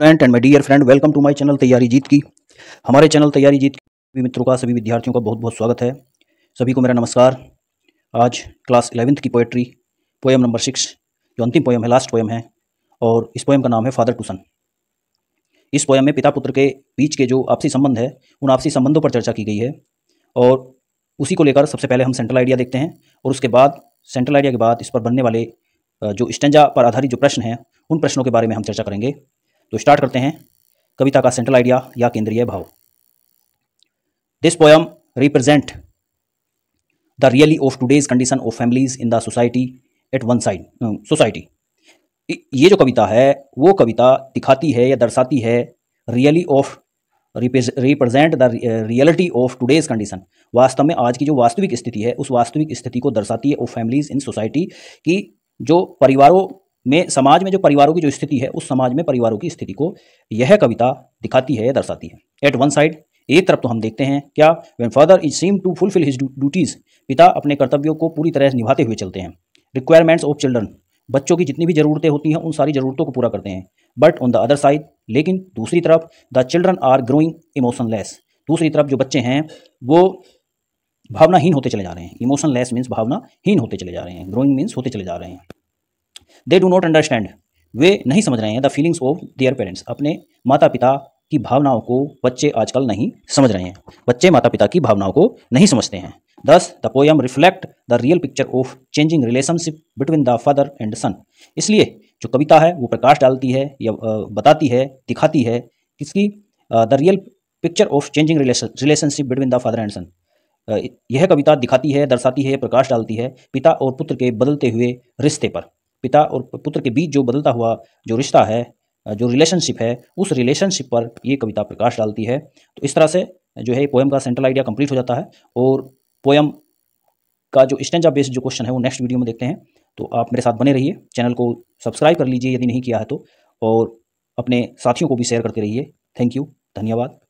student and my dear friend welcome to my channel तैयारी जीत की हमारे चैनल तैयारी जीत की मित्रों का सभी विद्यार्थियों का बहुत बहुत स्वागत है सभी को मेरा नमस्कार आज क्लास इलेवेंथ की पोएट्री पोएम नंबर सिक्स जो अंतिम पोएम है लास्ट पोएम है और इस पोएम का नाम है फादर टूसन इस पोएम में पिता पुत्र के बीच के जो आपसी संबंध है उन आपसी संबंधों पर चर्चा की गई है और उसी को लेकर सबसे पहले हम सेंट्रल आइडिया देखते हैं और उसके बाद सेंट्रल आइडिया के बाद इस पर बनने वाले जो स्टेंजा पर आधारित जो प्रश्न हैं उन प्रश्नों के बारे में हम चर्चा करेंगे तो स्टार्ट करते हैं कविता का सेंट्रल आइडिया या केंद्रीय भाव this poem represent the really of today's condition of families in the society at one side society ये जो कविता है वो कविता दिखाती है या दर्शाती है really of represent the reality of today's condition वास्तव में आज की जो वास्तविक स्थिति है उस वास्तविक स्थिति को दर्शाती है ऑफ फैमिलीज इन सोसाइटी की जो परिवारों में समाज में जो परिवारों की जो स्थिति है उस समाज में परिवारों की स्थिति को यह कविता दिखाती है या दर्शाती है एट वन साइड एक तरफ तो हम देखते हैं क्या when father is seem to fulfil his duties पिता अपने कर्तव्यों को पूरी तरह निभाते हुए चलते हैं रिक्वायरमेंट्स ऑफ चिल्ड्रन बच्चों की जितनी भी ज़रूरतें होती हैं उन सारी ज़रूरतों को पूरा करते हैं but on the other side लेकिन दूसरी तरफ the children are growing emotionless दूसरी तरफ जो बच्चे हैं वो भावनाहीन होते चले जा रहे हैं इमोशनलेस मीन्स भावनाहीन होते चले जा रहे हैं ग्रोइंग मीन्स होते चले जा रहे हैं दे डू नॉट अंडरस्टैंड वे नहीं समझ रहे हैं the feelings of their parents अपने माता पिता की भावनाओं को बच्चे आजकल नहीं समझ रहे हैं बच्चे माता पिता की भावनाओं को नहीं समझते हैं this the poem reflect the real picture of changing relationship between the father and son इसलिए जो कविता है वो प्रकाश डालती है या बताती है दिखाती है किसकी the real picture of changing relationship between the father and son यह कविता दिखाती है दर्शाती है प्रकाश डालती है पिता और पुत्र के बदलते हुए रिश्ते पर पिता और पुत्र के बीच जो बदलता हुआ जो रिश्ता है जो रिलेशनशिप है उस रिलेशनशिप पर ये कविता प्रकाश डालती है तो इस तरह से जो है पोएम का सेंट्रल आइडिया कंप्लीट हो जाता है और पोएम का जो स्टेंजा बेस्ड जो क्वेश्चन है वो नेक्स्ट वीडियो में देखते हैं तो आप मेरे साथ बने रहिए चैनल को सब्सक्राइब कर लीजिए यदि नहीं किया है तो और अपने साथियों को भी शेयर करते रहिए थैंक यू धन्यवाद